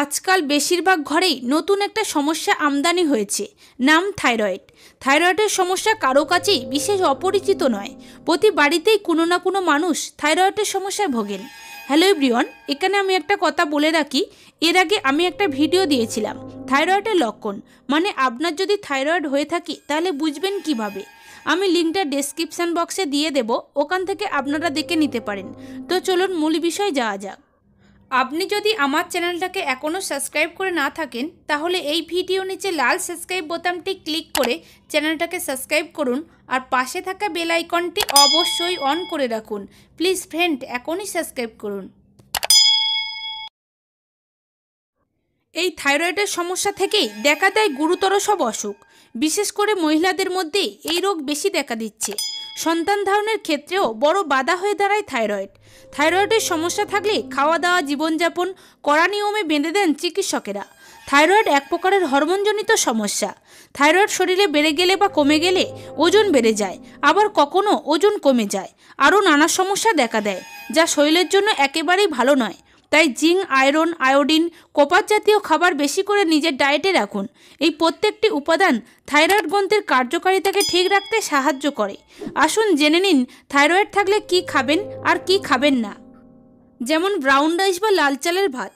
আজকাল বেশিরভাগ ঘরেই নতুন একটা সমস্যা আমদানি হয়েছে নাম থাইরয়েড থাইরয়েডের সমস্যা কারো কাছেই বিশেষ অপরিচিত নয় প্রতি বাড়িতেই কোনো না কোনো মানুষ থাইরয়েডের সমস্যায় ভোগেন হ্যালো ব্রিয়ন এখানে আমি একটা কথা বলে রাখি এর আগে আমি একটা ভিডিও দিয়েছিলাম থাইরয়েডের লক্ষণ মানে আপনার যদি থাইরয়েড হয়ে থাকি তাহলে বুঝবেন কিভাবে। আমি লিঙ্কটা ডেসক্রিপশান বক্সে দিয়ে দেব ওখান থেকে আপনারা দেখে নিতে পারেন তো চলুন মূল বিষয় যাওয়া যাক আপনি যদি আমার চ্যানেলটাকে এখনও সাবস্ক্রাইব করে না থাকেন তাহলে এই ভিডিও নিচে লাল সাবস্ক্রাইব বোতামটি ক্লিক করে চ্যানেলটাকে সাবস্ক্রাইব করুন আর পাশে থাকা বেল আইকনটি অবশ্যই অন করে রাখুন প্লিজ ফ্রেন্ড এখনই সাবস্ক্রাইব করুন এই থাইরয়েডের সমস্যা থেকেই দেখা দেয় গুরুতর সব অসুখ বিশেষ করে মহিলাদের মধ্যে এই রোগ বেশি দেখা দিচ্ছে সন্তান ধারণের ক্ষেত্রেও বড় বাধা হয়ে দাঁড়ায় থাইরয়েড থাইরয়েডের সমস্যা থাকলে খাওয়া দাওয়া জীবনযাপন করা নিয়মে বেঁধে দেন চিকিৎসকেরা থাইরয়েড এক প্রকারের হরমোনজনিত সমস্যা থাইরয়েড শরীরে বেড়ে গেলে বা কমে গেলে ওজন বেড়ে যায় আবার কখনও ওজন কমে যায় আরও নানা সমস্যা দেখা দেয় যা শরীরের জন্য একেবারেই ভালো নয় তাই জিঙ্ক আয়রন আয়োডিন কোপার জাতীয় খাবার বেশি করে নিজের ডায়েটে রাখুন এই প্রত্যেকটি উপাদান থাইরয়েড গ্রন্থের কার্যকারিতাকে ঠিক রাখতে সাহায্য করে আসুন জেনে নিন থাইরয়েড থাকলে কি খাবেন আর কি খাবেন না যেমন ব্রাউন রাইস বা লাল চালের ভাত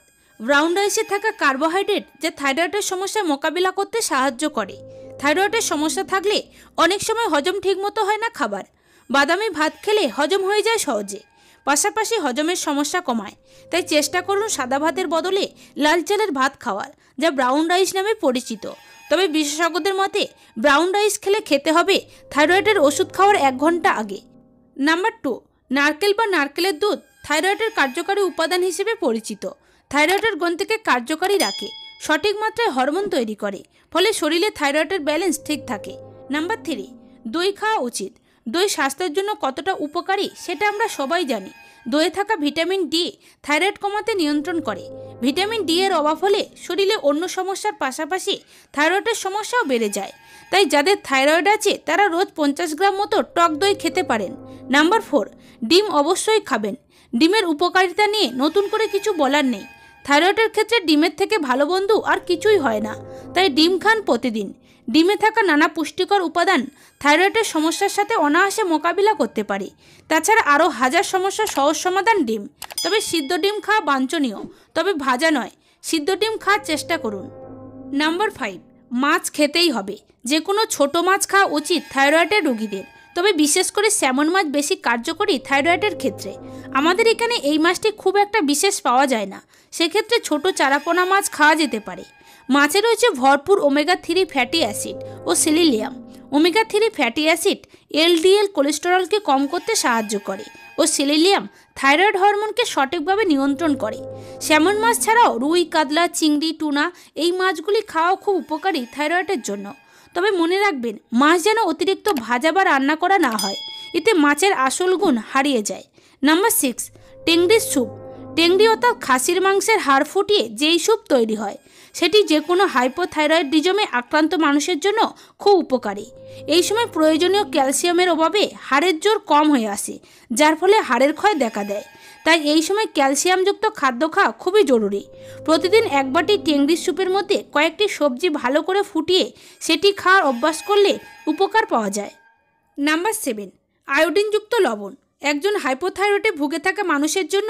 ব্রাউন রাইসে থাকা কার্বোহাইড্রেট যা থাইরয়েডের সমস্যা মোকাবিলা করতে সাহায্য করে থাইরয়েডের সমস্যা থাকলে অনেক সময় হজম ঠিকমতো হয় না খাবার বাদামি ভাত খেলে হজম হয়ে যায় সহজে পাশাপাশি হজমের সমস্যা কমায় তাই চেষ্টা করুন সাদা ভাতের বদলে লাল চালের ভাত খাওয়ার যা ব্রাউন রাইস নামে পরিচিত তবে বিশেষজ্ঞদের মতে ব্রাউন রাইস খেলে খেতে হবে থাইরয়েডের ওষুধ খাওয়ার এক ঘন্টা আগে নাম্বার টু নারকেল বা নারকেলের দুধ থাইরয়েডের কার্যকারী উপাদান হিসেবে পরিচিত থাইরয়েডের গ্রন্থিকে কার্যকারী রাখে সঠিক মাত্রায় হরমোন তৈরি করে ফলে শরীরে থাইরয়েডের ব্যালেন্স ঠিক থাকে নাম্বার থ্রি দই খাওয়া উচিত দই স্বাস্থ্যের জন্য কতটা উপকারী সেটা আমরা সবাই জানি দইয়ে থাকা ভিটামিন ডি থাইরয়েড কমাতে নিয়ন্ত্রণ করে ভিটামিন ডি এর অভাব হলে শরীরে অন্য সমস্যার পাশাপাশি থাইরয়েডের সমস্যাও বেড়ে যায় তাই যাদের থাইরয়েড আছে তারা রোজ পঞ্চাশ গ্রাম মতো টক দই খেতে পারেন নাম্বার ফোর ডিম অবশ্যই খাবেন ডিমের উপকারিতা নিয়ে নতুন করে কিছু বলার নেই থাইরয়েডের ক্ষেত্রে ডিমের থেকে ভালো বন্ধু আর কিছুই হয় না তাই ডিম খান প্রতিদিন ডিমে থাকা নানা পুষ্টিকর উপাদান থাইরয়েডের সমস্যার সাথে অনায়াসে মোকাবিলা করতে পারে তাছাড়া আরও হাজার সমস্যার সহজ সমাধান ডিম তবে সিদ্ধ ডিম খাওয়া বাঞ্ছনীয় তবে ভাজা নয় সিদ্ধ ডিম খাওয়ার চেষ্টা করুন নাম্বার ফাইভ মাছ খেতেই হবে যে কোনো ছোট মাছ খাওয়া উচিত থাইরয়েডের রোগীদের তবে বিশেষ করে স্যামন মাছ বেশি কার্যকরী থাইরয়েডের ক্ষেত্রে আমাদের এখানে এই মাছটি খুব একটা বিশেষ পাওয়া যায় না সেক্ষেত্রে ছোট চারাপোনা মাছ খাওয়া যেতে পারে মাছে রয়েছে ভরপুর ওমেগা থ্রি ফ্যাটি অ্যাসিড ও selenium omega three fatty acid LDL কোলেস্টেরলকে কম করতে সাহায্য করে ও সিলিলিয়াম থাইরয়েড হরমোনকে সঠিকভাবে নিয়ন্ত্রণ করে স্যামন মাছ ছাড়াও রুই কাতলা চিংড়ি টুনা এই মাছগুলি খাওয়া খুব উপকারী থাইরয়েডের জন্য তবে মনে রাখবেন মাছ যেন অতিরিক্ত ভাজা বা রান্না করা না হয় এতে মাছের আসল গুণ হারিয়ে যায় নাম্বার সিক্স টেংরির স্যুপ টেংরি অর্থাৎ খাসির মাংসের হাড় ফুটিয়ে যেই স্যুপ তৈরি হয় সেটি যে কোনো হাইপোথাইরয়েডিজমে আক্রান্ত মানুষের জন্য খুব উপকারী এই সময় প্রয়োজনীয় ক্যালসিয়ামের অভাবে হাড়ের জোর কম হয়ে আসে যার ফলে হাড়ের ক্ষয় দেখা দেয় তাই এই সময় ক্যালসিয়ামযুক্ত খাদ্য খাওয়া খুবই জরুরি প্রতিদিন এক বাটি টেংরির স্যুপের মধ্যে কয়েকটি সবজি ভালো করে ফুটিয়ে সেটি খাওয়ার অভ্যাস করলে উপকার পাওয়া যায় নাম্বার সেভেন আয়োডিনযুক্ত লবণ একজন হাইপোথাইরয়েডে ভুগে থাকা মানুষের জন্য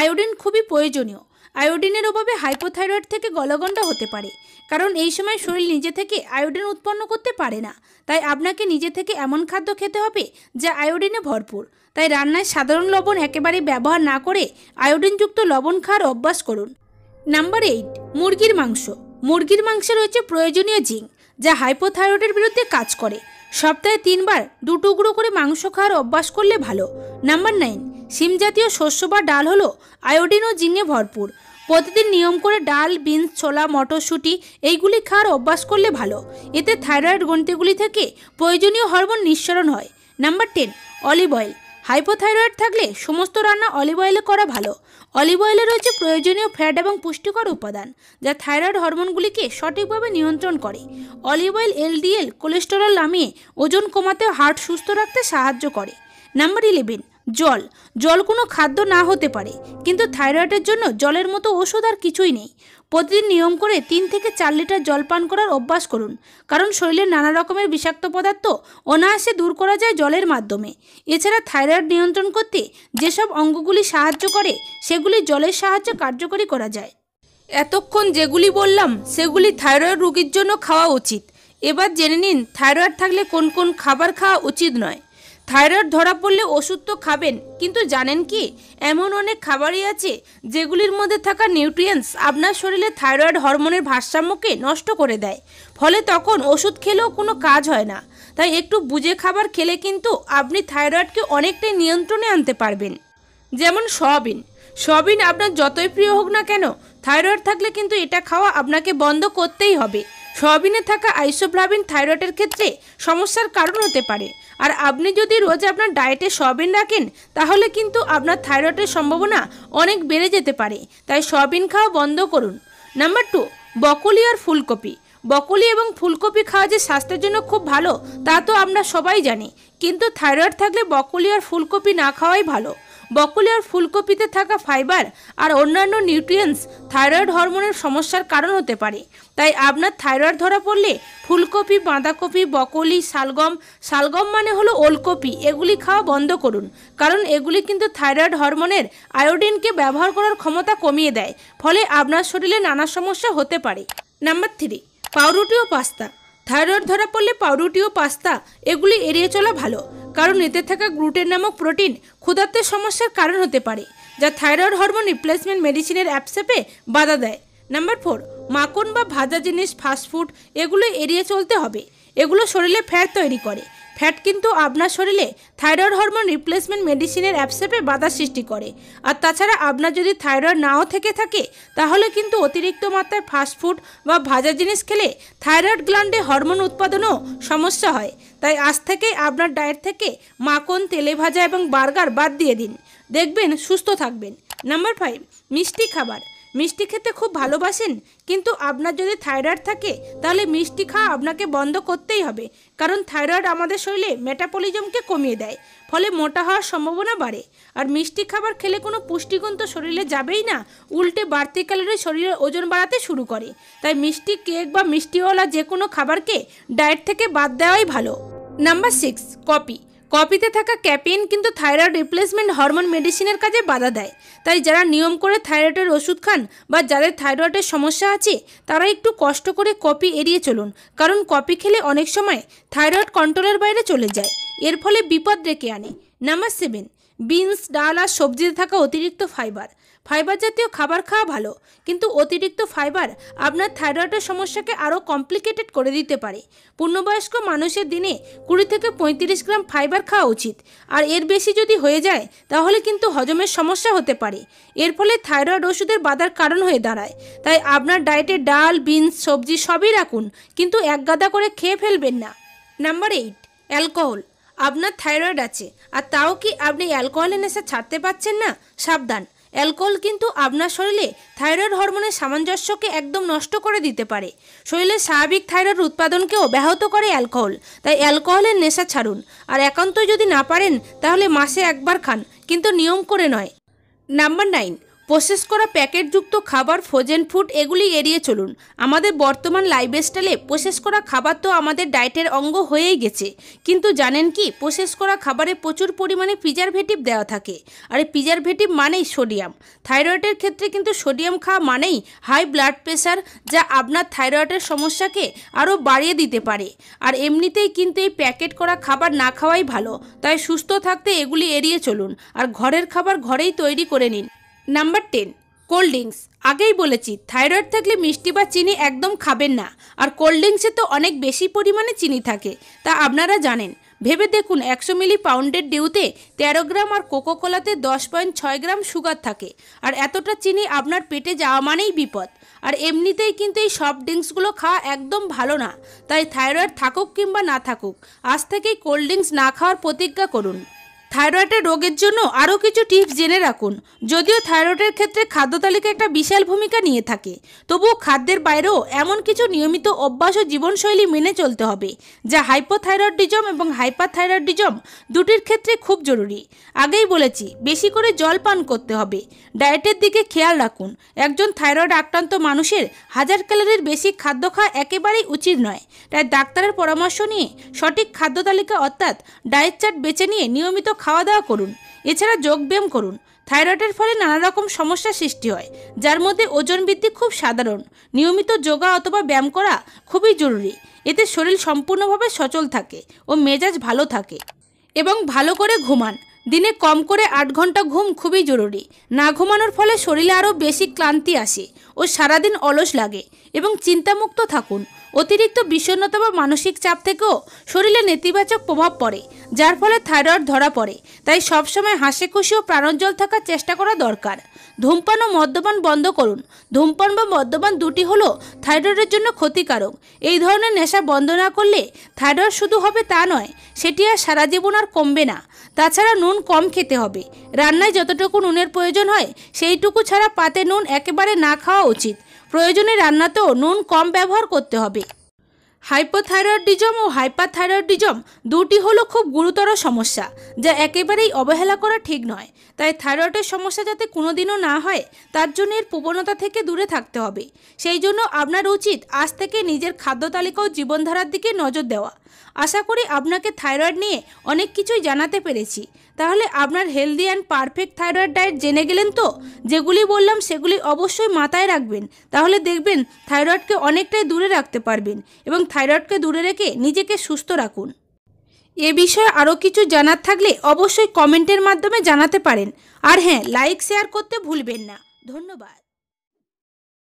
আয়োডিন খুবই প্রয়োজনীয় আয়োডিনের অভাবে হাইপোথাইরয়েড থেকে গলগণ্ডা হতে পারে কারণ এই সময় শরীর নিজে থেকে আয়োডিন উৎপন্ন করতে পারে না তাই আপনাকে নিজে থেকে এমন খাদ্য খেতে হবে যা আয়োডিনে ভরপুর তাই রান্নায় সাধারণ লবণ একেবারে ব্যবহার না করে আয়োডিনযুক্ত লবণ খাওয়ার অভ্যাস করুন নাম্বার এইট মুরগির মাংস মুরগির মাংসে রয়েছে প্রয়োজনীয় জিঙ্ক যা হাইপোথাইরয়েডের বিরুদ্ধে কাজ করে সপ্তাহে তিনবার দু টুকরো করে মাংস খাওয়ার অভ্যাস করলে ভালো নাম্বার নাইন শিম জাতীয় শস্য বা ডাল হলো আয়োডিন ও জিঙ্গে ভরপুর প্রতিদিন নিয়ম করে ডাল বিনস ছোলা মটরশুঁটি এইগুলি খাওয়ার অভ্যাস করলে ভালো এতে থাইরয়েড গ্রন্থিগুলি থেকে প্রয়োজনীয় হরমোন নিঃসরণ হয় number ten olive oil hypothyroid থাকলে সমস্ত রান্না অলিভ অয়েলে করা ভালো অলিভ অয়েলে রয়েছে প্রয়োজনীয় ফ্যাট এবং পুষ্টিকর উপাদান যা থাইরয়েড হরমোনগুলিকে সঠিকভাবে নিয়ন্ত্রণ করে অলিভ অয়েল এলডিএল কোলেস্টেরল নামিয়ে ওজন কমাতে হার্ট সুস্থ রাখতে সাহায্য করে নাম্বার ইলেভেন জল জল কোনো খাদ্য না হতে পারে কিন্তু থাইরয়েডের জন্য জলের মতো ওষুধ আর কিছুই নেই প্রতিদিন নিয়ম করে তিন থেকে চার লিটার জল পান করার অভ্যাস করুন কারণ শরীরের নানা রকমের বিষাক্ত পদার্থ অনায়াসে দূর করা যায় জলের মাধ্যমে এছাড়া থাইরয়েড নিয়ন্ত্রণ করতে যেসব অঙ্গগুলি সাহায্য করে সেগুলি জলের সাহায্যে কার্যকরী করা যায় এতক্ষণ যেগুলি বললাম সেগুলি থাইরয়েড রোগীর জন্য খাওয়া উচিত এবার জেনে নিন থাইরয়েড থাকলে কোন কোন খাবার খাওয়া উচিত নয় থাইরয়েড ধরা পড়লে ওষুধ তো খাবেন কিন্তু জানেন কি এমন অনেক খাবারই আছে যেগুলির মধ্যে থাকা নিউট্রিয়েন্টস আপনার শরীরে থাইরয়েড হরমোনের ভারসাম্যকে নষ্ট করে দেয় ফলে তখন ওষুধ খেলেও কোনো কাজ হয় না তাই একটু বুঝে খাবার খেলে কিন্তু আপনি থাইরয়েডকে অনেকটাই নিয়ন্ত্রণে আনতে পারবেন যেমন সয়াবিন সয়াবিন আপনার যতই প্রিয় হোক না কেন থাইরয়েড থাকলে কিন্তু এটা খাওয়া আপনাকে বন্ধ করতেই হবে সয়াবিনে থাকা আইসোফ্লাভিন থাইরয়েডের ক্ষেত্রে সমস্যার কারণ হতে পারে আর আপনি যদি রোজ আপনার ডায়েটে সয়াবিন রাখেন তাহলে কিন্তু আপনার থাইরয়েডের সম্ভাবনা অনেক বেড়ে যেতে পারে তাই সয়াবিন খাওয়া বন্ধ করুন নাম্বার টু বকলি আর ফুলকপি বকলি এবং ফুলকপি খাওয়া যে স্বাস্থ্যের জন্য খুব ভালো তা তো আমরা সবাই জানি কিন্তু থাইরয়েড থাকলে বকলি আর ফুলকপি না খাওয়াই ভালো আর ফুলকপিতে থাকা ফাইবার আর অন্যান্য নিউট্রিয়েন্টস থাইরয়েড হরমোনের সমস্যার কারণ হতে পারে তাই আপনার থাইরয়েড ধরা পড়লে ফুলকপি বাঁধাকপি বকলি শালগম শালগম মানে হলো ওলকপি এগুলি খাওয়া বন্ধ করুন কারণ এগুলি কিন্তু থাইরয়েড হরমোনের আয়োডিনকে ব্যবহার করার ক্ষমতা কমিয়ে দেয় ফলে আপনার শরীরে নানা সমস্যা হতে পারে নাম্বার থ্রি পাউরুটি ও পাস্তা থাইরয়েড ধরা পড়লে পাউরুটি ও পাস্তা এগুলি এড়িয়ে চলা ভালো কারণ এতে থাকা গ্লুটেন নামক প্রোটিন ক্ষুধার্তের সমস্যার কারণ হতে পারে যা থাইরয়েড হরমোন রিপ্লেসমেন্ট মেডিসিনের অ্যাপসেপে বাধা দেয় নাম্বার ফোর মাখন বা ভাজা জিনিস ফাস্টফুড এগুলো এড়িয়ে চলতে হবে এগুলো শরীরে ফ্যাট তৈরি করে ফ্যাট কিন্তু আপনার শরীরে থাইরয়েড হরমোন রিপ্লেসমেন্ট মেডিসিনের অ্যাপসেপে বাধা সৃষ্টি করে আর তাছাড়া আপনার যদি থাইরয়েড নাও থেকে থাকে তাহলে কিন্তু অতিরিক্ত মাত্রায় ফাস্টফুড বা ভাজা জিনিস খেলে থাইরয়েড গ্ল্যান্ডে হরমোন উৎপাদনও সমস্যা হয় তাই আজ থেকে আপনার ডায়েট থেকে মাখন তেলে ভাজা এবং বার্গার বাদ দিয়ে দিন দেখবেন সুস্থ থাকবেন নাম্বার ফাইভ মিষ্টি খাবার মিষ্টি খেতে খুব ভালোবাসেন কিন্তু আপনার যদি থাইরয়েড থাকে তাহলে মিষ্টি খাওয়া আপনাকে বন্ধ করতেই হবে কারণ থাইরয়েড আমাদের শরীরে মেটাপলিজমকে কমিয়ে দেয় ফলে মোটা হওয়ার সম্ভাবনা বাড়ে আর মিষ্টি খাবার খেলে কোনো পুষ্টিগুণ তো শরীরে যাবেই না উল্টে বাড়তি ক্যালোরি শরীরের ওজন বাড়াতে শুরু করে তাই মিষ্টি কেক বা মিষ্টিওয়ালা যে কোনো খাবারকে ডায়েট থেকে বাদ দেওয়াই ভালো নাম্বার সিক্স কপি কপিতে থাকা ক্যাপিন কিন্তু থাইরয়েড রিপ্লেসমেন্ট হরমোন মেডিসিনের কাজে বাধা দেয় তাই যারা নিয়ম করে থাইরয়েডের ওষুধ খান বা যাদের থাইরয়েডের সমস্যা আছে তারা একটু কষ্ট করে কপি এড়িয়ে চলুন কারণ কপি খেলে অনেক সময় থাইরয়েড কন্ট্রোলের বাইরে চলে যায় এর ফলে বিপদ ডেকে আনে নাম্বার সেভেন বিনস ডাল আর সবজিতে থাকা অতিরিক্ত ফাইবার ফাইবার জাতীয় খাবার খাওয়া ভালো কিন্তু অতিরিক্ত ফাইবার আপনার থাইরয়েডের সমস্যাকে আরও কমপ্লিকেটেড করে দিতে পারে পূর্ণবয়স্ক মানুষের দিনে কুড়ি থেকে পঁয়ত্রিশ গ্রাম ফাইবার খাওয়া উচিত আর এর বেশি যদি হয়ে যায় তাহলে কিন্তু হজমের সমস্যা হতে পারে এর ফলে থাইরয়েড ওষুধের বাধার কারণ হয়ে দাঁড়ায় তাই আপনার ডায়েটে ডাল বিনস সবজি সবই রাখুন কিন্তু এক গাদা করে খেয়ে ফেলবেন না নাম্বার এইট অ্যালকোহল আপনার থাইরয়েড আছে আর তাও কি আপনি অ্যালকোহলের নেশা ছাড়তে পারছেন না সাবধান অ্যালকোহল কিন্তু আপনার শরীরে থাইরয়েড হরমোনের সামঞ্জস্যকে একদম নষ্ট করে দিতে পারে শরীরের স্বাভাবিক থাইরয়েড উৎপাদনকেও ব্যাহত করে অ্যালকোহল তাই অ্যালকোহলের নেশা ছাড়ুন আর একান্তই যদি না পারেন তাহলে মাসে একবার খান কিন্তু নিয়ম করে নয় নাম্বার নাইন প্রসেস করা প্যাকেটযুক্ত খাবার ফ্রোজেন ফুড এগুলি এড়িয়ে চলুন আমাদের বর্তমান লাইফস্টাইলে প্রসেস করা খাবার তো আমাদের ডায়েটের অঙ্গ হয়েই গেছে কিন্তু জানেন কি প্রসেস করা খাবারে প্রচুর পরিমাণে প্রিজারভেটিভ দেওয়া থাকে আর প্রিজারভেটিভ মানেই সোডিয়াম থাইরয়েডের ক্ষেত্রে কিন্তু সোডিয়াম খাওয়া মানেই হাই ব্লাড প্রেশার যা আপনার থাইরয়েডের সমস্যাকে আরও বাড়িয়ে দিতে পারে আর এমনিতেই কিন্তু এই প্যাকেট করা খাবার না খাওয়াই ভালো তাই সুস্থ থাকতে এগুলি এড়িয়ে চলুন আর ঘরের খাবার ঘরেই তৈরি করে নিন নাম্বার টেন কোল্ড ড্রিঙ্কস আগেই বলেছি থাইরয়েড থাকলে মিষ্টি বা চিনি একদম খাবেন না আর কোল্ড ড্রিঙ্কসে তো অনেক বেশি পরিমাণে চিনি থাকে তা আপনারা জানেন ভেবে দেখুন একশো মিলি পাউন্ডের ডিউতে তেরো গ্রাম আর কোকো কোলাতে দশ পয়েন্ট ছয় গ্রাম সুগার থাকে আর এতটা চিনি আপনার পেটে যাওয়া মানেই বিপদ আর এমনিতেই কিন্তু এই সব ড্রিঙ্কসগুলো খাওয়া একদম ভালো না তাই থাইরয়েড থাকুক কিংবা না থাকুক আজ থেকেই কোল্ড ড্রিঙ্কস না খাওয়ার প্রতিজ্ঞা করুন থাইরয়েডের রোগের জন্য আরও কিছু টিপস জেনে রাখুন যদিও থাইরয়েডের ক্ষেত্রে খাদ্য তালিকা একটা বিশাল ভূমিকা নিয়ে থাকে তবুও খাদ্যের বাইরেও এমন কিছু নিয়মিত অভ্যাস ও জীবনশৈলী মেনে চলতে হবে যা হাইপোথাইরয়েডিজম এবং হাইপারথাইরয়েডিজম দুটির ক্ষেত্রে খুব জরুরি আগেই বলেছি বেশি করে জল পান করতে হবে ডায়েটের দিকে খেয়াল রাখুন একজন থাইরয়েড আক্রান্ত মানুষের হাজার ক্যালোরির বেশি খাদ্য খাওয়া একেবারেই উচিত নয় তাই ডাক্তারের পরামর্শ নিয়ে সঠিক খাদ্য তালিকা অর্থাৎ ডায়েট চার্ট বেছে নিয়ে নিয়মিত খাওয়া দাওয়া করুন এছাড়া যোগব্যায়াম করুন থাইরয়েডের ফলে নানা রকম সমস্যা সৃষ্টি হয় যার মধ্যে ওজন বৃদ্ধি খুব সাধারণ নিয়মিত যোগা অথবা ব্যায়াম করা খুবই জরুরি এতে শরীর সম্পূর্ণভাবে সচল থাকে ও মেজাজ ভালো থাকে এবং ভালো করে ঘুমান দিনে কম করে আট ঘন্টা ঘুম খুবই জরুরি না ঘুমানোর ফলে শরীরে আরও বেশি ক্লান্তি আসে ও সারাদিন অলস লাগে এবং চিন্তামুক্ত থাকুন অতিরিক্ত বিষণ্নতা বা মানসিক চাপ থেকেও শরীরে নেতিবাচক প্রভাব পড়ে যার ফলে থাইরয়েড ধরা পড়ে তাই সবসময় হাসি খুশি ও প্রাণজ্জ্বল থাকার চেষ্টা করা দরকার ধূমপান ও মদ্যপান বন্ধ করুন ধূমপান বা মদ্যপান দুটি হলো থাইরয়েডের জন্য ক্ষতিকারক এই ধরনের নেশা বন্ধ না করলে থাইরয়েড শুধু হবে তা নয় সেটি আর সারা জীবন আর কমবে না তাছাড়া নুন কম খেতে হবে রান্নায় যতটুকু নুনের প্রয়োজন হয় সেইটুকু ছাড়া পাতে নুন একেবারে না খাওয়া উচিত প্রয়োজনে রান্নাতেও নুন কম ব্যবহার করতে হবে হাইপোথাইরয়েডিজম ও হাইপারথাইরয়েডিজম দুটি হলো খুব গুরুতর সমস্যা যা একেবারেই অবহেলা করা ঠিক নয় তাই থাইরয়েডের সমস্যা যাতে কোনোদিনও না হয় তার জন্য এর প্রবণতা থেকে দূরে থাকতে হবে সেই জন্য আপনার উচিত আজ থেকে নিজের খাদ্য তালিকা ও জীবনধারার দিকে নজর দেওয়া আশা করি আপনাকে থাইরয়েড নিয়ে অনেক কিছুই জানাতে পেরেছি তাহলে আপনার healthy and perfect thyroid diet জেনে গেলেন তো যেগুলি বললাম সেগুলি অবশ্যই মাথায় রাখবেন তাহলে দেখবেন থাইরয়েডকে অনেকটাই দূরে রাখতে পারবেন এবং থাইরয়েডকে দূরে রেখে নিজেকে সুস্থ রাখুন এ বিষয়ে আরও কিছু জানার থাকলে অবশ্যই কমেন্টের মাধ্যমে জানাতে পারেন আর হ্যাঁ লাইক শেয়ার করতে ভুলবেন না ধন্যবাদ